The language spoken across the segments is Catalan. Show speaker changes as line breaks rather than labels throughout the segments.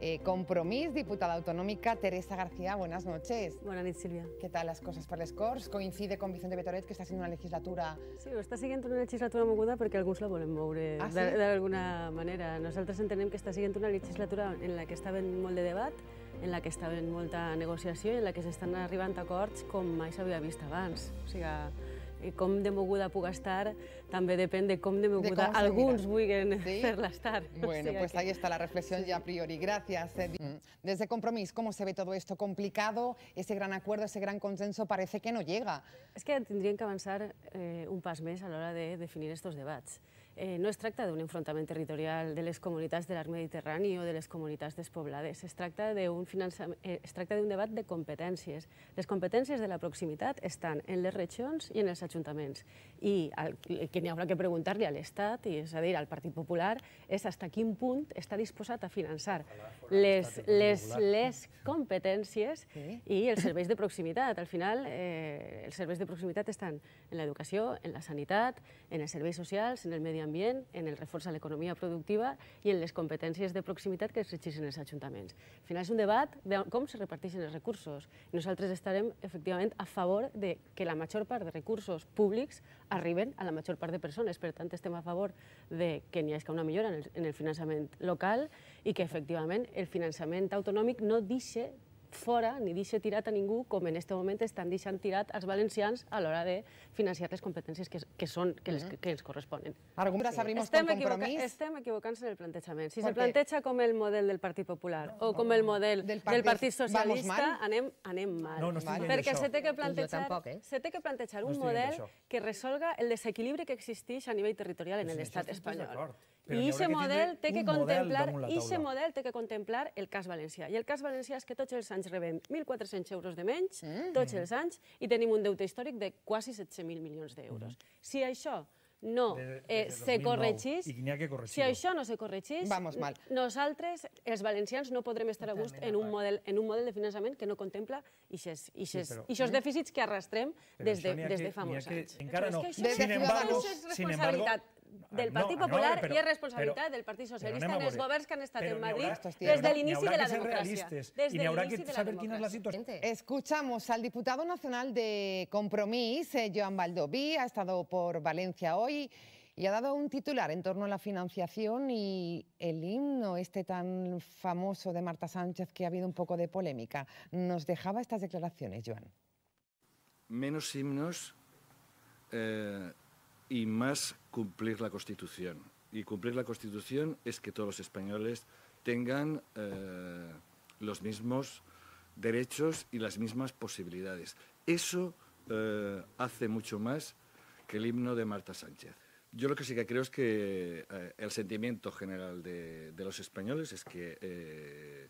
Eh, Compromís, diputada autonómica Teresa García, buenas noches. Buenas noches, Silvia. ¿Qué tal las cosas para el Corts? Coincide con Vicente Betoret que está haciendo una legislatura...
Sí, está siguiendo una legislatura moguda perquè alguns la volen moure ah, sí? d'alguna manera. Nosaltres entenem que està seguint una legislatura en la que està ben molt de debat, en la que està ben molta negociació i en la que s'estan arribant acords com mai s'havia vist abans. O sigui, i com de moguda puc mm. estar també depèn de com de moguda de alguns vulguin ¿Sí? fer-la estar. Bueno, o sea, pues que... ahí está la reflexión sí. ya a priori.
Gracias. Mm. Mm. Desde Compromís, ¿cómo se ve todo esto? ¿Complicado? Ese gran acuerdo, ese gran consenso
parece que no llega. Es que tendrían que avanzar eh, un pas més a l'hora de definir estos debats eh, no es tracta d'un enfrontament territorial de les comunitats de l'art Mediterrani o de les comunitats despoblades. Es tracta d'un eh, es tracta d'un debat de competències. Les competències de la proximitat estan en les regions i en els ajuntaments. I el, que n'hi haurà que preguntar-li a l'Estat, i és a dir, al Partit Popular, és fins quin punt està disposat a finançar les, les, les competències i els serveis de proximitat. Al final, eh, els serveis de proximitat estan en l'educació, en la sanitat, en els serveis socials, en el medi ambient, ambient, en el reforç a l'economia productiva i en les competències de proximitat que exigeixen els ajuntaments. Al final és un debat de com se reparteixen els recursos. Nosaltres estarem, efectivament, a favor de que la major part de recursos públics arriben a la major part de persones. Per tant, estem a favor de que n'hi hagi una millora en el, en el finançament local i que, efectivament, el finançament autonòmic no deixi fora ni deixa tirat a ningú com en aquest moment estan deixant tirat els valencians a l'hora de financiar les competències que, que són que, les, mm-hmm. que, ens corresponen. Argumentes sí. estem con Estem equivocant-se en el plantejament. Si se planteja com el model del Partit Popular no, o com el model del Partit, del partit Socialista, anem, anem mal. No, no Perquè se té que plantejar, tampoc, eh? se té que plantejar un no model que resolga el desequilibri que existeix a nivell territorial en sí, l'estat espanyol. Però I aquest model té que contemplar, i ese model té que contemplar el cas valencià. I el cas valencià és que tots els anys rebem 1.400 euros de menys, mm. tots els anys, i tenim un deute històric de quasi 700.000 milions d'euros. Mm. Si això no de, eh, se corregís, si això no se corregís, nosaltres, els valencians, no podrem estar a gust en un, model, en un model de finançament que no contempla ixes, ixes, sí, mm. dèficits que arrastrem des de, des de fa molts anys. Encara no. Sin embargo, sin embargo, del ah, Partido ah, Popular y es responsabilidad del Partido Socialista en Esgobers que han estado en Madrid desde el inicio de la que saber quién es la situación
Escuchamos al diputado nacional de Compromís, eh, Joan Baldoví, ha estado por Valencia hoy y ha dado un titular en torno a la financiación y el himno este tan famoso de Marta Sánchez que ha habido un poco de polémica. Nos dejaba estas declaraciones, Joan.
Menos himnos, eh, y más cumplir la Constitución. Y cumplir la Constitución es que todos los españoles tengan eh, los mismos derechos y las mismas posibilidades. Eso eh, hace mucho más que el himno de Marta Sánchez. Yo lo que sí que creo es que eh, el sentimiento general de, los españoles es que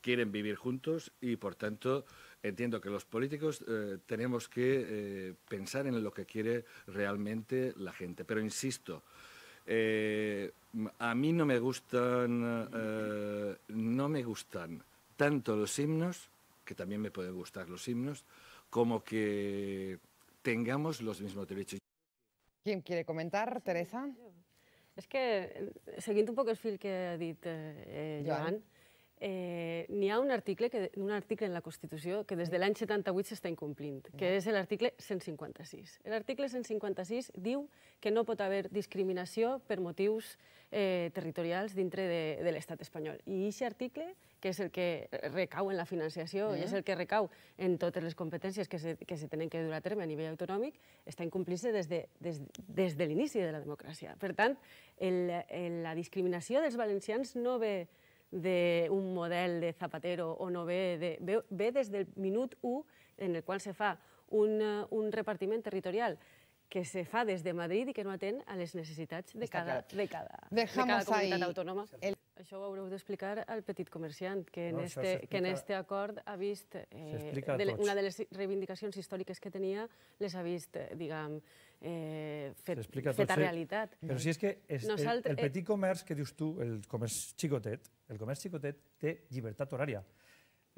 quieren vivir juntos y, por tanto, entiendo que los políticos eh, tenemos que eh, pensar en lo que quiere realmente la gente. Pero insisto, eh, a mí no me gustan, no me gustan tanto los himnos, que también me pueden gustar los himnos, como que tengamos los mismos derechos.
¿Quién quiere comentar, Teresa?
Es que, siguiendo un poco el fil que ha dicho Joan, n'hi ha un article, que, un article en la Constitució que des de l'any 78 s'està incomplint, que és l'article 156. L'article 156 diu que no pot haver discriminació per motius eh, territorials dintre de, de l'estat espanyol. I aquest article, que és el que recau en la financiació eh? i és el que recau en totes les competències que se, que se tenen que dur a terme a nivell autonòmic, està incomplint-se des de, des, des de l'inici de la democràcia. Per tant, el, el, la discriminació dels valencians no ve de un model de Zapatero o no ve, de, ve, ve des del minut 1 en el qual se fa un, eh, un repartiment territorial que se fa des de Madrid i que no atén a les necessitats de cada, de cada, de cada comunitat autònoma. El... Això ho haureu d'explicar al petit comerciant, que, no, en, este, que en este acord ha vist... Eh, de, una de les reivindicacions històriques que tenia les ha vist, eh, diguem, eh, fet, feta tot, realitat. Però si és que és, el, el petit
comerç que dius tu, el comerç xicotet, el comerç xicotet té llibertat horària.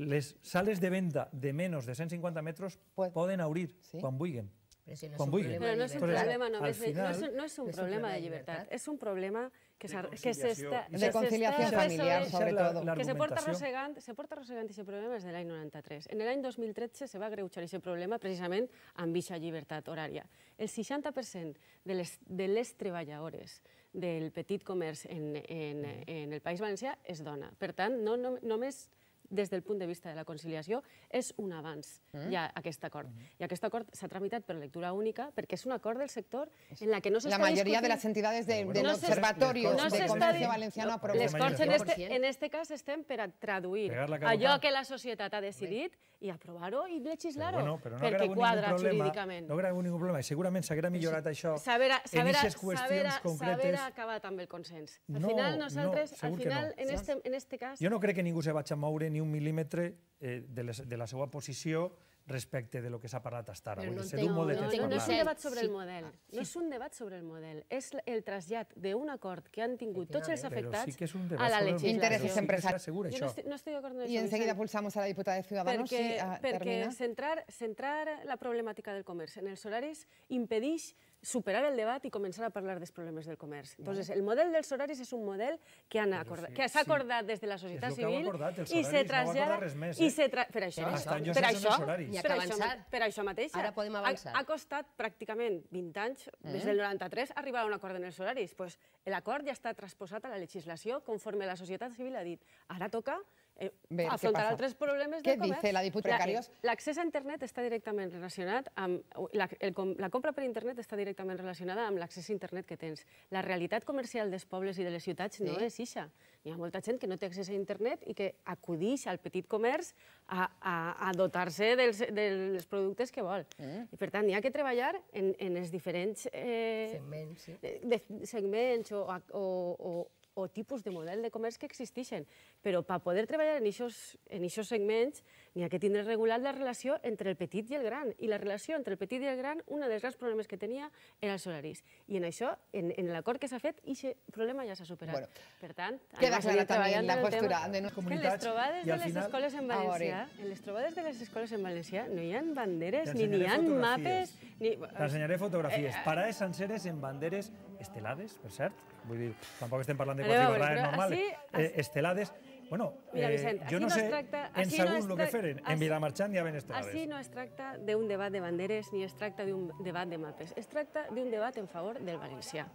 Les sales de venda de menys de 150 metres poden obrir sí? quan vulguin. Però si no quan Però no és un problema de, final, no és, no és un, problema de
llibertat, és un problema que s'està... De conciliació familiar, e, sobretot. Que se porta arrossegant, se porta arrossegant aquest problema des de l'any 93. En l'any 2013 se va greujar aquest problema precisament amb aquesta llibertat horària. El 60% de les, de les treballadores del petit comerç en, en, en el País Valencià és dona. Per tant, no, no només des del punt de vista de la conciliació, és un avanç mm. ja aquest acord. Mm. I aquest acord s'ha tramitat per lectura única perquè és un acord del sector en la que no s'està discutint... La majoria discutint... de les entitats de, de no observatorio no de comercio valenciano aprovat. Les Corts en este, en este cas estem per a traduir allò que la societat ha decidit i aprovar-ho i legislar-ho, bueno, no perquè quadra problema, jurídicament. No
grava ningú problema, i segurament s'haurà millorat això saber, saber, en aquestes qüestions saber, concretes. Saber
acabar també el consens. Al final, nosaltres, al final, en, este, en este cas... Jo
no crec que ningú se vagi a moure ni ni un mil·límetre eh, de, les, de la seva posició respecte de lo que s'ha parlat fins ara. Però no, un molt de temps no, no, no és un debat sobre sí. el
model, ah, no és un debat sobre el model, és el trasllat d'un acord que han tingut tots els afectats sí a la legislació. Intereses empresarials. Jo això. no estic d'acord amb això. I enseguida
pulsamos a la diputada de Ciudadanos. Perquè, sí, a, ah, perquè
centrar, centrar la problemàtica del comerç en els horaris impedeix superar el debat i començar a parlar dels problemes del comerç. Entonces, el model dels horaris és un model que han acordat, que s'ha acordat des de la societat civil i se trasllada... No i eh? se tra... Per això, per això, per això, és per això, per això mateixa. Ara podem avançar. Ha, ha costat pràcticament 20 anys, mm. des del 93, arribar a un acord en els horaris. Pues, L'acord ja està transposat a la legislació conforme la societat civil ha dit. Ara toca eh, afrontar altres problemes de comerç. Què dice la diputada Carios? L'accés a internet està directament relacionat amb... La, el, la compra per internet està directament relacionada amb l'accés a internet que tens. La realitat comercial dels pobles i de les ciutats sí. no és ixa. Hi ha molta gent que no té accés a internet i que acudix al petit comerç a, a, a dotar-se dels, dels productes que vol. Mm. I, per tant, hi ha que treballar en, en els diferents... Eh, segments, sí. De, segments o, o, o o tipus de model de comerç que existeixen. Però per poder treballar en aquests segments n'hi ha que tindre regulat la relació entre el petit i el gran. I la relació entre el petit i el gran, un dels grans problemes que tenia era els horaris. I en això, en, en l'acord que s'ha fet, aquest problema ja s'ha superat. per tant, queda clara també la postura de tema. comunitats. Que les trobades de les escoles en València, en les trobades de les escoles en València no hi ha banderes, ni hi ha mapes... Ni... T'ensenyaré fotografies. Eh, eh. Parades
senceres en banderes estelades, per cert, Vull dir, tampoc estem parlant de quadribarrades normals, eh, estelades... Bueno, Mira, eh, Vicent, eh, jo no, no sé tracta, en segur no el que feren. en Vila Vilamarxant hi havien estelades. Així
no es tracta d'un debat de banderes ni es tracta d'un debat de mapes. Es tracta d'un debat en favor del valencià.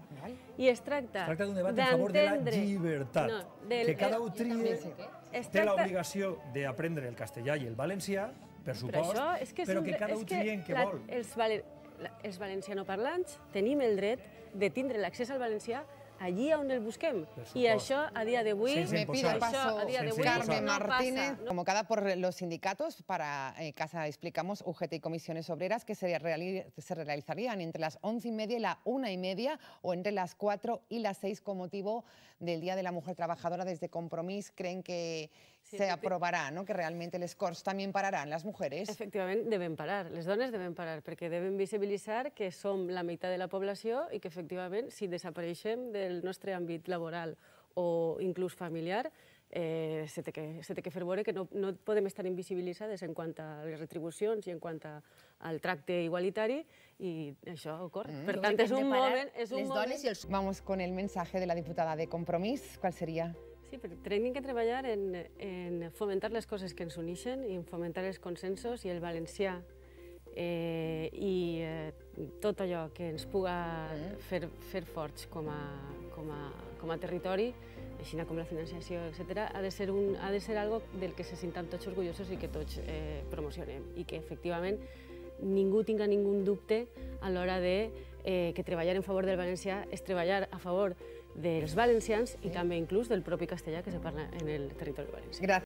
I es tracta Es tracta d'un debat en favor de la llibertat. No, del, que cada eh, un trie té l'obligació
d'aprendre el castellà i el valencià, per supost, però, és que és però que cada un trien que, vol. els,
valen, la, els valencianoparlants tenim el dret de tindre l'accés al valencià allí aún el busquem. Y això, a dia de Me pues pido paso, a Carmen Martínez.
convocada por los sindicatos para eh, Casa Explicamos, UGT y Comisiones Obreras, que se, realizarían entre las once y media y la una y media, o entre las cuatro y las seis con motivo del Día de la Mujer Trabajadora. Desde Compromís creen que se aprobará, ¿no? que realmente les corts también pararán les
mujeres. Efectivament, deben parar, les dones deben parar, perquè deben visibilitzar que som la meitat de la població i que efectivament si desapareixem del nostre àmbit laboral o inclús familiar, eh, se té que, se té que fer veure que no, no podem estar invisibilitzades en quant a les retribucions i en quant a, al tracte igualitari i això ocorre. Mm. Per tant, és un moment... És un les dones moment... i els...
Vamos con el mensaje de la diputada de Compromís. ¿Cuál sería?
Sí, però tenim que treballar en, en fomentar les coses que ens uneixen i en fomentar els consensos i el valencià eh, i eh, tot allò que ens puga fer, fer forts com a, com a, com a territori, així com la financiació, etc., ha de ser, un, ha de ser algo del que se sintan tots orgullosos i que tots eh, promocionem i que efectivament ningú tinga ningun dubte a l'hora de eh, que treballar en favor del valencià és treballar a favor dels valencians i també inclús del propi castellà que se parla en el territori valencià. Gràcies.